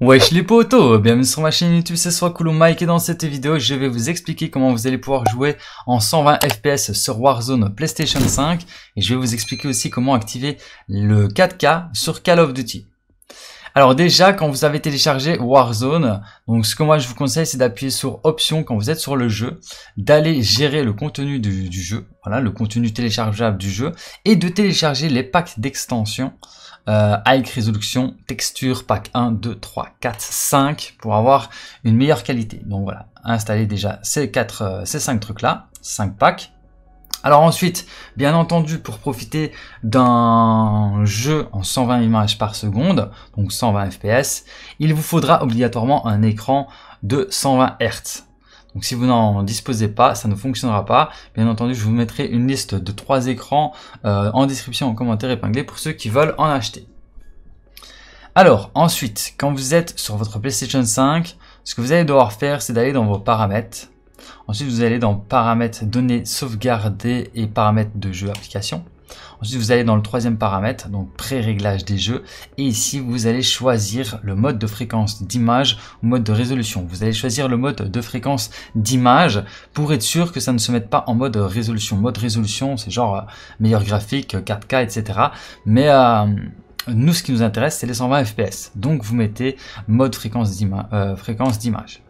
Wesh les potos, bienvenue sur ma chaîne YouTube, c'est soit cool Mike et dans cette vidéo je vais vous expliquer comment vous allez pouvoir jouer en 120 FPS sur Warzone PlayStation 5 et je vais vous expliquer aussi comment activer le 4K sur Call of Duty. Alors déjà quand vous avez téléchargé Warzone, donc ce que moi je vous conseille c'est d'appuyer sur Options quand vous êtes sur le jeu, d'aller gérer le contenu du, du, jeu, voilà le contenu téléchargeable du jeu et de télécharger les packs d'extension euh, High Resolution Texture Pack 1, 2, 3, 4, 5 pour avoir une meilleure qualité. Donc voilà, installer déjà ces, quatre euh, ces 5 trucs-là, 5 packs. Alors ensuite, bien entendu, pour profiter d'un jeu en 120 images par seconde, donc 120 fps, il vous faudra obligatoirement un écran de 120 Hz. Donc si vous n'en disposez pas, ça ne fonctionnera pas. Bien entendu, je vous mettrai une liste de trois écrans euh, en description, en commentaire épinglé pour ceux qui veulent en acheter. Alors ensuite, quand vous êtes sur votre PlayStation 5, ce que vous allez devoir faire, c'est d'aller dans vos paramètres. Ensuite, vous allez dans paramètres données sauvegardées et paramètres de jeu application. Ensuite, vous allez dans le troisième paramètre, donc pré-réglage des jeux. Et ici, vous allez choisir le mode de fréquence d'image ou mode de résolution. Vous allez choisir le mode de fréquence d'image pour être sûr que ça ne se mette pas en mode résolution. Mode résolution, c'est genre euh, meilleur graphique, 4K, euh, etc. Mais... Euh, nous, ce qui nous intéresse, c'est les 120 fps. Donc, vous mettez mode fréquence d'image.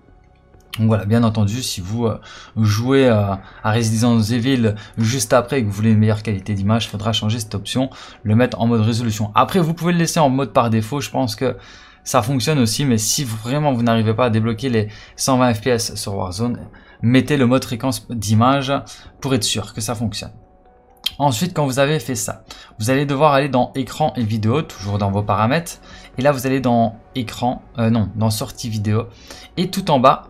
Donc voilà, bien entendu, si vous euh, jouez euh, à Resident Evil juste après et que vous voulez une meilleure qualité d'image, il faudra changer cette option, le mettre en mode résolution. Après, vous pouvez le laisser en mode par défaut, je pense que ça fonctionne aussi, mais si vraiment vous n'arrivez pas à débloquer les 120 FPS sur Warzone, mettez le mode fréquence d'image pour être sûr que ça fonctionne. Ensuite, quand vous avez fait ça, vous allez devoir aller dans écran et vidéo, toujours dans vos paramètres. Et là, vous allez dans écran, euh, non, dans sortie vidéo. Et tout en bas,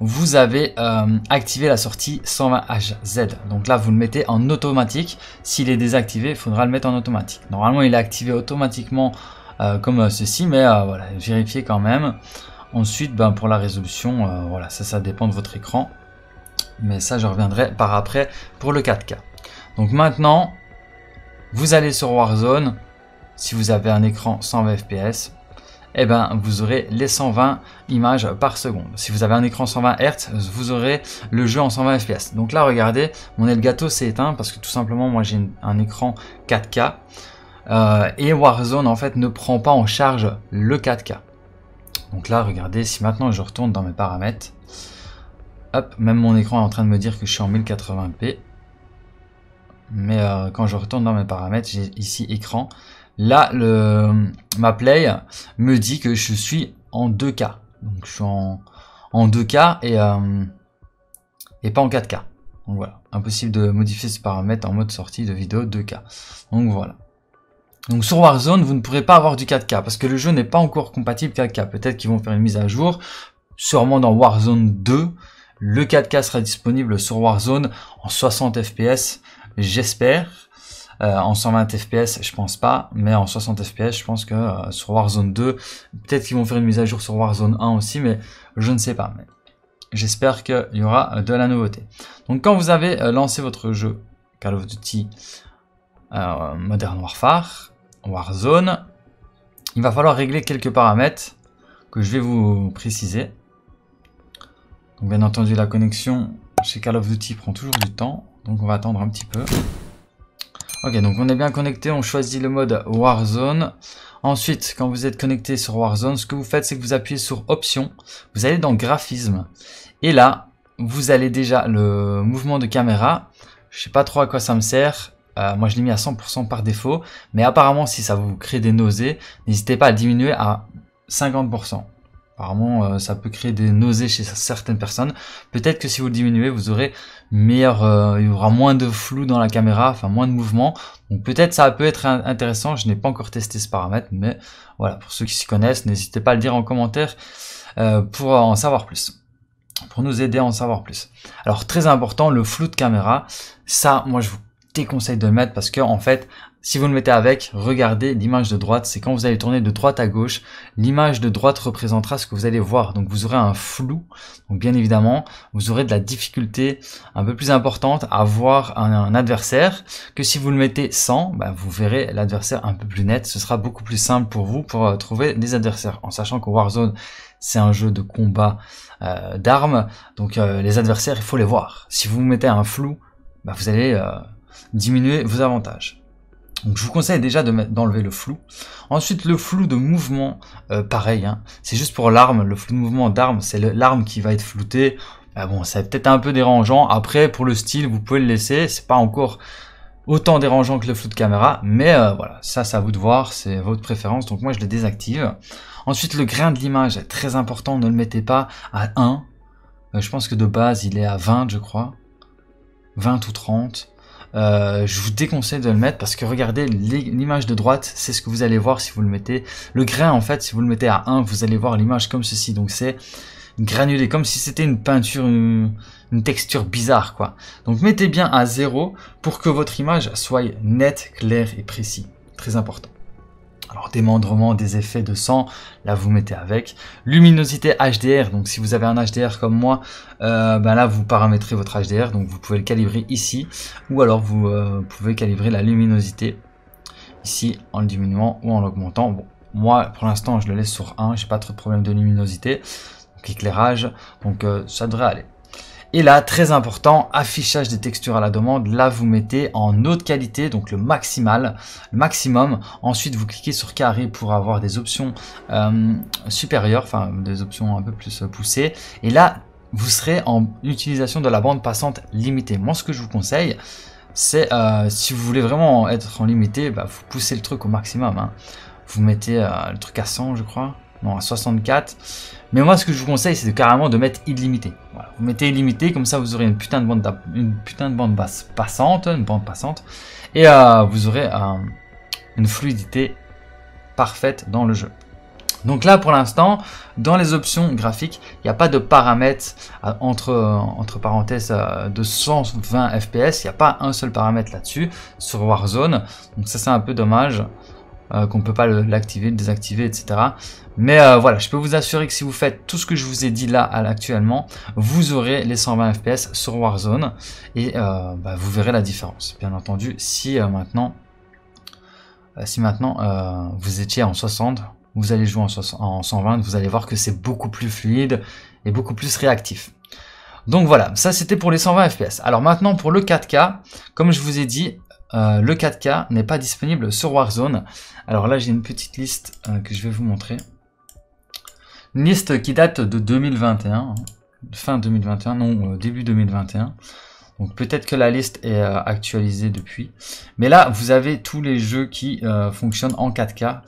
vous avez euh, activé la sortie 120HZ. Donc là, vous le mettez en automatique. S'il est désactivé, il faudra le mettre en automatique. Normalement, il est activé automatiquement euh, comme euh, ceci, mais voilà, vérifiez quand même. Ensuite, ben, pour la résolution, voilà, ça, ça dépend de votre écran. Mais ça, je reviendrai par après pour le 4K. Donc maintenant, vous allez sur Warzone. Si vous avez un écran 120 fps, eh ben, vous aurez les 120 images par seconde. Si vous avez un écran 120 Hz, vous aurez le jeu en 120 fps. Donc là, regardez, mon Elgato s'est éteint parce que tout simplement, moi, j'ai un écran 4K. Euh, et Warzone, en fait, ne prend pas en charge le 4K. Donc là, regardez, si maintenant je retourne dans mes paramètres, hop, même mon écran est en train de me dire que je suis en 1080p. Mais euh, quand je retourne dans mes paramètres, j'ai ici écran Là, le, ma play me dit que je suis en 2K. Donc je suis en, en 2K et, euh, et pas en 4K. Donc voilà, impossible de modifier ce paramètre en mode sortie de vidéo 2K. Donc voilà. Donc sur Warzone, vous ne pourrez pas avoir du 4K parce que le jeu n'est pas encore compatible 4K. Peut-être qu'ils vont faire une mise à jour, sûrement dans Warzone 2. Le 4K sera disponible sur Warzone en 60 FPS, j'espère. Euh, en 120 FPS, je pense pas, mais en 60 FPS, je pense que euh, sur Warzone 2, peut-être qu'ils vont faire une mise à jour sur Warzone 1 aussi, mais je ne sais pas. j'espère qu'il y aura euh, de la nouveauté. Donc quand vous avez lancé votre jeu Call of Duty Modern Warfare, Warzone, il va falloir régler quelques paramètres que je vais vous préciser. bien entendu la connexion chez Call of Duty prend toujours du temps, donc on va attendre un petit peu. Ok, donc on est bien connecté, on choisit le mode Warzone. Ensuite, quand vous êtes connecté sur Warzone, ce que vous faites, c'est que vous appuyez sur Options, vous allez dans Graphisme, et là, vous allez déjà le mouvement de caméra. Je sais pas trop à quoi ça me sert. Euh, moi, je l'ai mis à 100% par défaut, mais apparemment, si ça vous crée des nausées, n'hésitez pas à diminuer à 50%. Apparemment, euh, ça peut créer des nausées chez certaines personnes. Peut-être que si vous diminuez, vous aurez meilleur, euh, il y aura moins de flou dans la caméra, enfin moins de mouvement. Donc peut-être ça peut être intéressant. Je n'ai pas encore testé ce paramètre, mais voilà. Pour ceux qui s'y connaissent, n'hésitez pas à le dire en commentaire euh, pour en savoir plus pour nous aider à en savoir plus. Alors très important, le flou de caméra, ça moi je vous déconseille de le mettre parce que en fait si vous le mettez avec, regardez l'image de droite, c'est quand vous allez tourner de droite à gauche, l'image de droite représentera ce que vous allez voir. Donc vous aurez un flou, donc bien évidemment, vous aurez de la difficulté un peu plus importante à voir un, adversaire, que si vous le mettez sans, bah, vous verrez l'adversaire un peu plus net, ce sera beaucoup plus simple pour vous pour euh, trouver des adversaires. En sachant que Warzone, c'est un jeu de combat euh, d'armes, donc euh, les adversaires, il faut les voir. Si vous mettez un flou, bah, vous allez diminuer vos avantages. Donc je vous conseille déjà d'enlever le flou. Ensuite le flou de mouvement, euh, pareil, hein. c'est juste pour l'arme, le flou de mouvement d'arme, c'est l'arme qui va être floutée. Ah bon, c'est peut-être un peu dérangeant. Après, pour le style, vous pouvez le laisser. C'est pas encore autant dérangeant que le flou de caméra, mais euh, voilà, ça, c'est à vous de voir, c'est votre préférence. Donc moi, je le désactive. Ensuite, le grain de l'image, est très important, ne le mettez pas à 1. Euh, je pense que de base, il est à 20, je crois. 20 ou 30. Euh, je vous déconseille de le mettre parce que regardez l'image de droite, c'est ce que vous allez voir si vous le mettez. Le grain en fait, si vous le mettez à 1, vous allez voir l'image comme ceci. Donc c'est granulé, comme si c'était une peinture, une, texture bizarre quoi. Donc mettez bien à 0 pour que votre image soit nette, claire et précise. Très important. Alors démembrement des effets de sang, là vous mettez avec. Luminosité HDR, donc si vous avez un HDR comme moi, ben là vous paramétrez votre HDR, donc vous pouvez le calibrer ici, ou alors euh, vous pouvez calibrer la luminosité ici en le diminuant ou en l'augmentant. Bon, moi pour l'instant je le laisse sur 1, j'ai pas trop de problème de luminosité, donc éclairage, donc euh, ça devrait aller. Et là, très important, affichage des textures à la demande. Là, vous mettez en haute qualité, donc le maximal, le maximum. Ensuite, vous cliquez sur carré pour avoir des options euh, supérieures, enfin des options un peu plus poussées. Et là, vous serez en utilisation de la bande passante limitée. Moi, ce que je vous conseille, c'est euh, si vous voulez vraiment être en limité, bah, vous poussez le truc au maximum. Hein. Vous mettez euh, le truc à 100, je crois non à 64. Mais moi ce que je vous conseille c'est carrément de mettre illimité. Vous mettez illimité, comme ça vous aurez une putain de bande, de bande basse passante, une bande passante, et euh, vous aurez euh, une fluidité parfaite dans le jeu. Donc là, pour l'instant, dans les options graphiques, il n'y a pas de paramètre euh, entre, entre parenthèses de 120 fps. Il n'y a pas un seul paramètre là-dessus sur Warzone. Donc ça, c'est un peu dommage. Euh, qu'on ne peut pas l'activer, le désactiver, etc. Mais euh, voilà, je peux vous assurer que si vous faites tout ce que je vous ai dit là actuellement, vous aurez les 120 FPS sur Warzone et euh, bah, vous verrez la différence. Bien entendu, si maintenant, si maintenant vous étiez en 60, vous allez jouer en 120, vous allez voir que c'est beaucoup plus fluide et beaucoup plus réactif. Donc voilà, ça c'était pour les 120 FPS. Alors maintenant pour le 4K, comme je vous ai dit, euh, le 4K n'est pas disponible sur Warzone. Alors là, j'ai une petite liste euh, que je vais vous montrer. Une liste qui date de 2021, hein. fin 2021, non, euh, début 2021. Donc peut-être que la liste est actualisée depuis. Mais là, vous avez tous les jeux qui fonctionnent en 4K.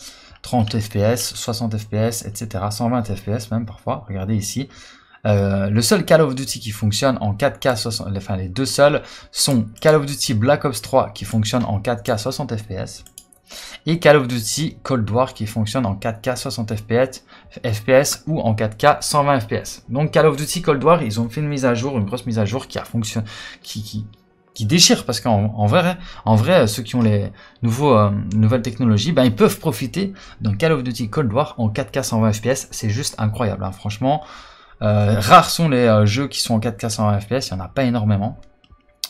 30 fps, 60 fps, etc. 120 fps même parfois. Regardez ici, euh, le seul Call of Duty qui fonctionne en 4K 60, enfin les deux seuls sont Call of Duty Black Ops 3 qui fonctionne en 4K 60 FPS et Call of Duty Cold War qui fonctionne en 4K 60 FPS, ou en 4K 120 FPS. Donc Call of Duty Cold War, ils ont fait une mise à jour, une grosse mise à jour qui a qui, déchire parce qu'en en vrai, en vrai, euh, ceux qui ont les nouveaux, euh, nouvelles technologies, ben, ils peuvent profiter d'un Call of Duty Cold War en 4K 120 FPS. C'est juste incroyable, hein. franchement. Euh, rares sont les euh, jeux qui sont en 4K 120 FPS, il n'y en a pas énormément.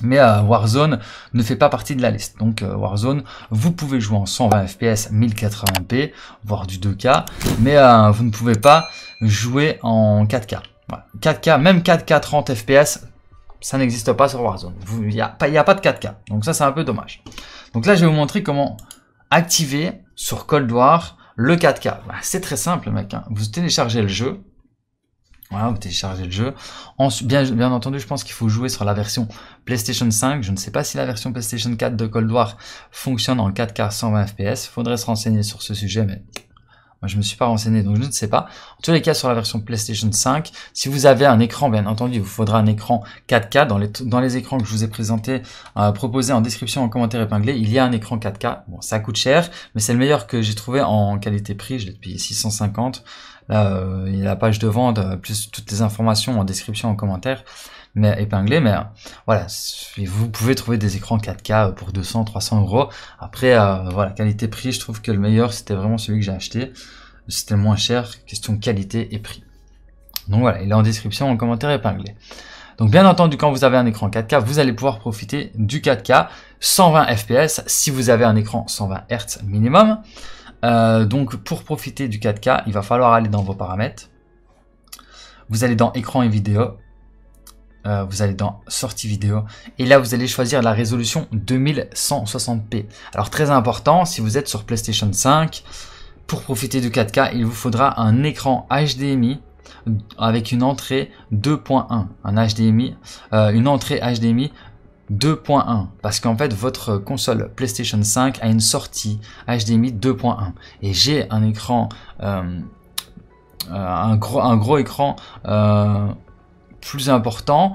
Mais euh, Warzone ne fait pas partie de la liste. Donc Warzone, vous pouvez jouer en 120 FPS, 1080p, voire du 2K, mais vous ne pouvez pas jouer en 4K. 4K, même 4K 30 FPS, ça n'existe pas sur Warzone. Il n'y a, a, pas de 4K. Donc ça, c'est un peu dommage. Donc là, je vais vous montrer comment activer sur Cold War le 4K. Bah, c'est très simple, mec. Hein. Vous téléchargez le jeu, voilà, vous téléchargez le jeu. bien, entendu, je pense qu'il faut jouer sur la version PlayStation 5. Je ne sais pas si la version PlayStation 4 de Cold War fonctionne en 4K 120 FPS. Faudrait se renseigner sur ce sujet, mais moi, je me suis pas renseigné, donc je ne sais pas. En tous les cas, sur la version PlayStation 5, si vous avez un écran, bien entendu, il vous faudra un écran 4K. Dans les, dans les écrans que je vous ai présentés, euh, proposés en description, en commentaire épinglé, il y a un écran 4K. Bon, ça coûte cher, mais c'est le meilleur que j'ai trouvé en qualité-prix. Je l'ai payé 650. Là, euh, il y a la page de vente, euh, plus toutes les informations en description, en commentaire mais épinglé. Mais euh, voilà, vous pouvez trouver des écrans 4K euh, pour 200, 300 euros. Après, euh, voilà, qualité-prix, je trouve que le meilleur, c'était vraiment celui que j'ai acheté. C'était moins cher, question qualité et prix. Donc voilà, il est en description, en commentaire épinglé. Donc bien entendu, quand vous avez un écran 4K, vous allez pouvoir profiter du 4K 120 fps si vous avez un écran 120 Hz minimum. donc pour profiter du 4K, il va falloir aller dans vos paramètres. Vous allez dans écran et vidéo. Euh, vous allez dans sortie vidéo et là vous allez choisir la résolution 2160p. Alors très important, si vous êtes sur PlayStation 5, pour profiter du 4K, il vous faudra un écran HDMI euh, avec une entrée 2.1, un HDMI, euh, une entrée HDMI 2.1 parce qu'en fait votre console PlayStation 5 a une sortie HDMI 2.1 et j'ai un écran un gros un gros écran plus important,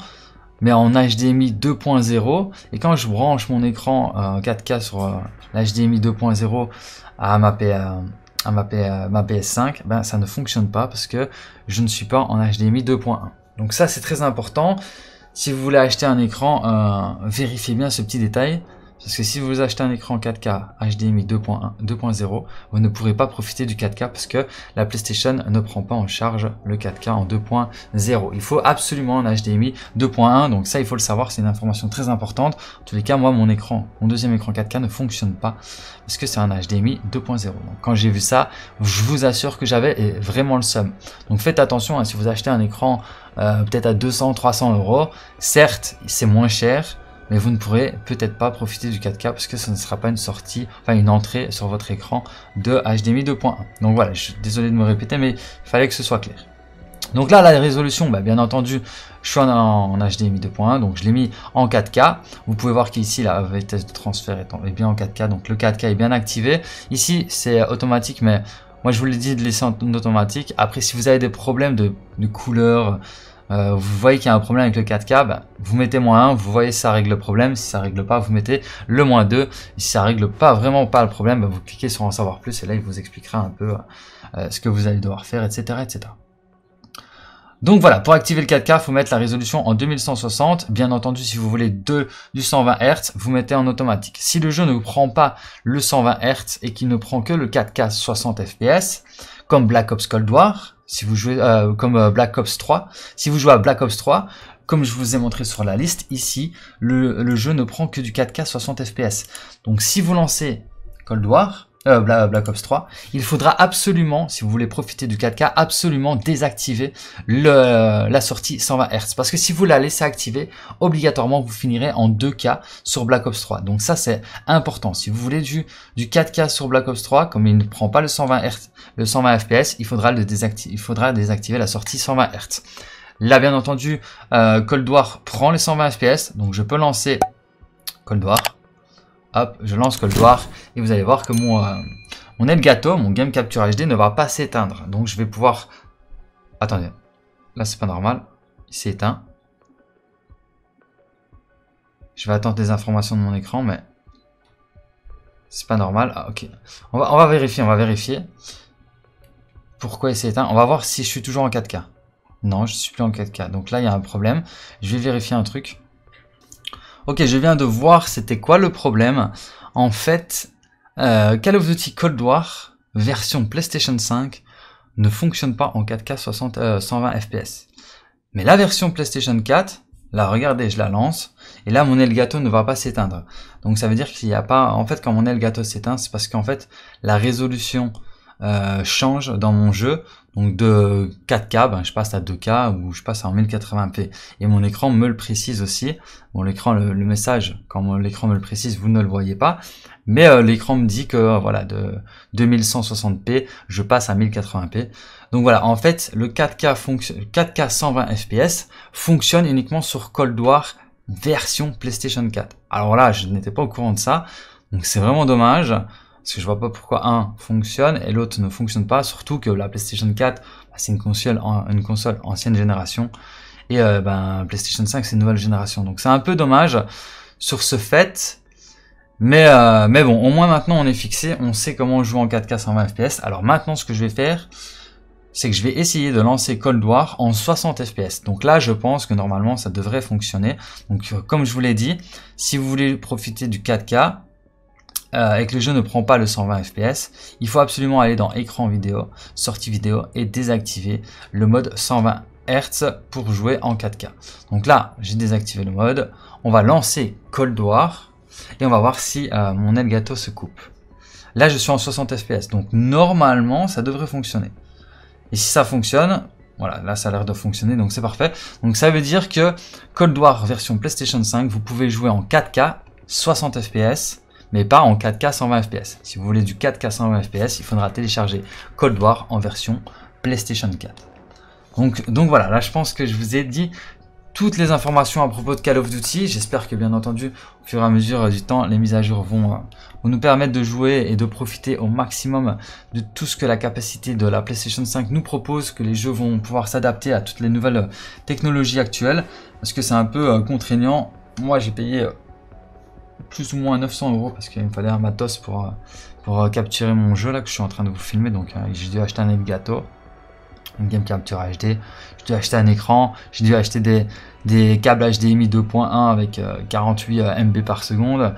mais en HDMI 2.0. Et quand je branche mon écran 4K euh, sur l'HDMI euh, 2.0 à ma, euh, ma PS5, ben, ça ne fonctionne pas parce que je ne suis pas en HDMI 2.1. Donc ça, c'est très important. Si vous voulez acheter un écran, vérifiez bien ce petit détail parce que si vous achetez un écran 4K HDMI 2.0, vous ne pourrez pas profiter du 4K parce que la PlayStation ne prend pas en charge le 4K en 2.0. Il faut absolument un HDMI 2.1, donc ça il faut le savoir, c'est une information très importante. En tous les cas, moi mon écran, mon deuxième écran 4K ne fonctionne pas parce que c'est un HDMI 2.0. Donc quand j'ai vu ça, je vous assure que j'avais vraiment le seum. Donc faites attention, hein, si vous achetez un écran euh, peut-être à 200, 300 euros, certes c'est moins cher, mais vous ne pourrez peut-être pas profiter du 4K parce que ce ne sera pas une sortie, enfin une entrée sur votre écran de HDMI 2.1. Donc voilà, je suis désolé de me répéter, mais il fallait que ce soit clair. Donc là, la résolution, bah, bien entendu, je suis en, HDMI 2.1, donc je l'ai mis en 4K. Vous pouvez voir qu'ici, la vitesse de transfert est, bien en 4K, donc le 4K est bien activé. Ici, c'est automatique, mais moi, je vous l'ai dit de laisser en automatique. Après, si vous avez des problèmes de, de euh, vous voyez qu'il y a un problème avec le 4K, bah, vous mettez moins 1, vous voyez si ça règle le problème, si ça règle pas, vous mettez le moins 2, si ça règle pas vraiment pas le problème, bah, vous cliquez sur en savoir plus, et là il vous expliquera un peu euh, ce que vous allez devoir faire, etc. etc. Donc voilà, pour activer le 4K, il faut mettre la résolution en 2160. Bien entendu, si vous voulez 2 du 120 Hz, vous mettez en automatique. Si le jeu ne prend pas le 120 Hz et qu'il ne prend que le 4K 60 FPS, comme Black Ops Cold War, si vous jouez euh, comme euh, Black Ops 3, si vous jouez à Black Ops 3, comme je vous ai montré sur la liste ici, le, le jeu ne prend que du 4K 60 FPS. Donc si vous lancez Cold War, euh, Black Ops 3, il faudra absolument, si vous voulez profiter du 4K, absolument désactiver le, euh, la sortie 120 Hz. Parce que si vous la laissez activer, obligatoirement vous finirez en 2K sur Black Ops 3. Donc ça c'est important. Si vous voulez du, du 4K sur Black Ops 3, comme il ne prend pas le 120 Hz, le 120 FPS, il faudra, le désactiver, il faudra désactiver la sortie 120 Hz. Là bien entendu, euh, Cold War prend les 120 FPS, donc je peux lancer Cold War. Hop, je lance Cold War et vous allez voir que mon, est euh, mon Elgato, mon Game Capture HD ne va pas s'éteindre. Donc je vais pouvoir... Attendez, là c'est pas normal, il s'est éteint. Je vais attendre des informations de mon écran, mais c'est pas normal. Ah, ok. On va, on va vérifier, on va vérifier. Pourquoi il s'est éteint On va voir si je suis toujours en 4K. Non, je suis plus en 4K. Donc là, il y a un problème. Je vais vérifier un truc. Ok, je viens de voir c'était quoi le problème. En fait, euh, Call of Duty Cold War, version PlayStation 5, ne fonctionne pas en 4K 60, 120 FPS. Mais la version PlayStation 4, là regardez, je la lance, et là mon Elgato ne va pas s'éteindre. Donc ça veut dire qu'il n'y a pas... En fait, quand mon Elgato s'éteint, c'est parce qu'en fait, la résolution euh, change dans mon jeu. Donc de 4K, ben, je passe à 2K ou je passe à 1080p. Et mon écran me le précise aussi. Bon, l'écran, le, message, quand l'écran me le précise, vous ne le voyez pas. Mais euh, l'écran me dit que euh, voilà, de 2160p, je passe à 1080p. Donc voilà, en fait, le 4K, 4K 120 fps fonctionne uniquement sur Cold War version PlayStation 4. Alors là, je n'étais pas au courant de ça. Donc c'est vraiment dommage parce que je vois pas pourquoi un fonctionne et l'autre ne fonctionne pas, surtout que la PlayStation 4, bah, c'est une console, une console ancienne génération, et euh, ben, PlayStation 5, c'est une nouvelle génération. Donc c'est un peu dommage sur ce fait, mais, euh, mais bon, au moins maintenant on est fixé, on sait comment jouer en 4K 120 FPS. Alors maintenant, ce que je vais faire, c'est que je vais essayer de lancer Cold War en 60 FPS. Donc là, je pense que normalement, ça devrait fonctionner. Donc, euh, comme je vous l'ai dit, si vous voulez profiter du 4K, euh, et que le jeu ne prend pas le 120 fps, il faut absolument aller dans écran vidéo, sortie vidéo et désactiver le mode 120 Hz pour jouer en 4K. Donc là, j'ai désactivé le mode. On va lancer Cold War et on va voir si euh, mon Elgato se coupe. Là, je suis en 60 fps, donc normalement, ça devrait fonctionner. Et si ça fonctionne, voilà, là ça a l'air de fonctionner, donc c'est parfait. Donc ça veut dire que Cold War version PlayStation 5, vous pouvez jouer en 4K, 60 fps, mais pas en 4K 120 FPS. Si vous voulez du 4K 120 FPS, il faudra télécharger Cold War en version PlayStation 4. Donc, donc voilà, là je pense que je vous ai dit toutes les informations à propos de Call of Duty. J'espère que bien entendu, au fur et à mesure du temps, les mises à jour vont, euh, nous permettre de jouer et de profiter au maximum de tout ce que la capacité de la PlayStation 5 nous propose, que les jeux vont pouvoir s'adapter à toutes les nouvelles euh, technologies actuelles, parce que c'est un peu euh, contraignant. Moi, j'ai payé plus ou moins 900 euros parce qu'il me fallait un matos pour, euh, pour euh, capturer mon jeu là que je suis en train de vous filmer. Donc euh, j'ai dû acheter un Elgato, une Game Capture HD, j'ai dû acheter un écran, j'ai dû acheter des, des câbles HDMI 2.1 avec 48 MB par seconde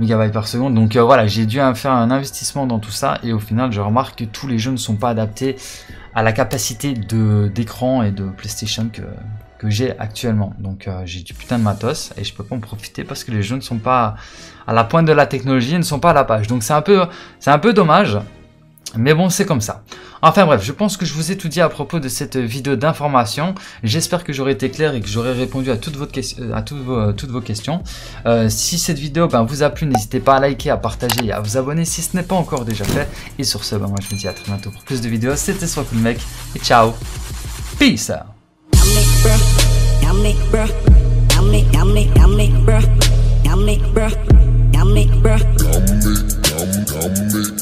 mb par seconde. Donc voilà, j'ai dû faire un investissement dans tout ça et au final, je remarque que tous les jeux ne sont pas adaptés à la capacité d'écran et de PlayStation que, que j'ai actuellement. Donc euh, j'ai du putain de matos et je peux pas en profiter parce que les jeux ne sont pas à la pointe de la technologie et ne sont pas à la page. Donc c'est un peu, c'est un peu dommage. Mais bon, c'est comme ça. Enfin bref, je pense que je vous ai tout dit à propos de cette vidéo d'information. J'espère que j'aurai été clair et que j'aurai répondu à toutes, vos, euh, à toutes vos, questions. Euh, si cette vidéo ben, vous a plu, n'hésitez pas à liker, à partager et à vous abonner si ce n'est pas encore déjà fait. Et sur ce, ben, moi je vous dis à très bientôt pour plus de vidéos. C'était Soit Cool Mec et ciao. Peace Yummy, bruh. Yummy, yummy, yummy, bruh. Yummy, bruh. Yummy, bruh. Yummy, Dominic, yummy.